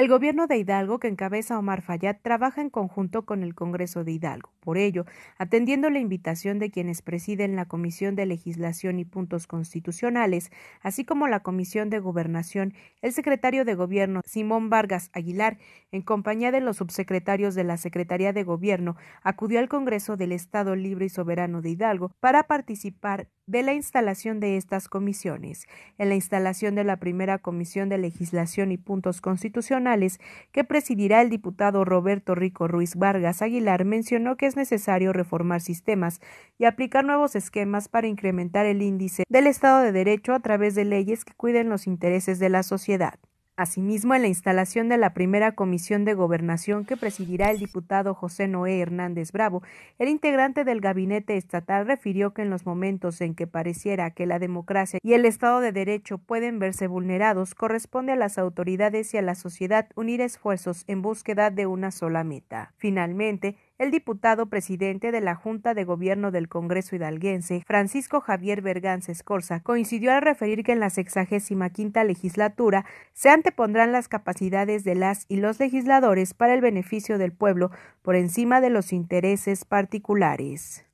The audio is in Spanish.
El gobierno de Hidalgo, que encabeza Omar Fayad, trabaja en conjunto con el Congreso de Hidalgo. Por ello, atendiendo la invitación de quienes presiden la Comisión de Legislación y Puntos Constitucionales, así como la Comisión de Gobernación, el secretario de Gobierno, Simón Vargas Aguilar, en compañía de los subsecretarios de la Secretaría de Gobierno, acudió al Congreso del Estado Libre y Soberano de Hidalgo para participar de la instalación de estas comisiones, en la instalación de la primera comisión de legislación y puntos constitucionales que presidirá el diputado Roberto Rico Ruiz Vargas Aguilar, mencionó que es necesario reformar sistemas y aplicar nuevos esquemas para incrementar el índice del Estado de Derecho a través de leyes que cuiden los intereses de la sociedad. Asimismo, en la instalación de la primera comisión de gobernación que presidirá el diputado José Noé Hernández Bravo, el integrante del gabinete estatal refirió que en los momentos en que pareciera que la democracia y el Estado de Derecho pueden verse vulnerados, corresponde a las autoridades y a la sociedad unir esfuerzos en búsqueda de una sola meta. Finalmente, el diputado presidente de la Junta de Gobierno del Congreso hidalguense, Francisco Javier Berganza Escorza, coincidió al referir que en la sexagésima quinta legislatura se han pondrán las capacidades de las y los legisladores para el beneficio del pueblo por encima de los intereses particulares.